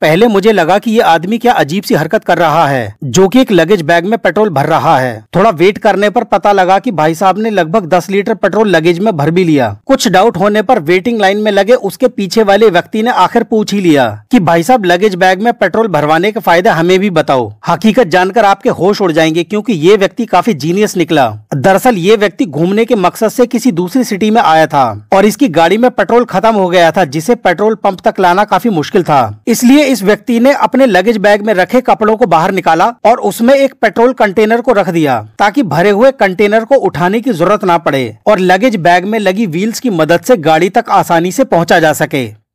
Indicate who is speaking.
Speaker 1: पहले मुझे लगा कि ये आदमी क्या अजीब सी हरकत कर रहा है जो कि एक लगेज बैग में पेट्रोल भर रहा है थोड़ा वेट करने पर पता लगा कि भाई साहब ने लगभग 10 लीटर पेट्रोल लगेज में भर भी लिया कुछ डाउट होने पर वेटिंग लाइन में लगे उसके पीछे वाले व्यक्ति ने आखिर पूछ ही लिया कि भाई साहब लगेज बैग में पेट्रोल भरवाने के फायदे हमें भी बताओ हकीकत जानकर आपके होश उड़ जाएंगे क्यूँकी ये व्यक्ति काफी जीनियस निकला दरअसल ये व्यक्ति घूमने के मकसद से किसी दूसरी सिटी में आया था और इसकी गाड़ी में पेट्रोल खत्म हो गया था जिसे पेट्रोल पंप तक लाना काफी मुश्किल था इसलिए इस व्यक्ति ने अपने लगेज बैग में रखे कपड़ों को बाहर निकाला और उसमें एक पेट्रोल कंटेनर को रख दिया ताकि भरे हुए कंटेनर को उठाने की जरूरत न पड़े और लगेज बैग में लगी व्हील्स की मदद से गाड़ी तक आसानी से पहुंचा जा सके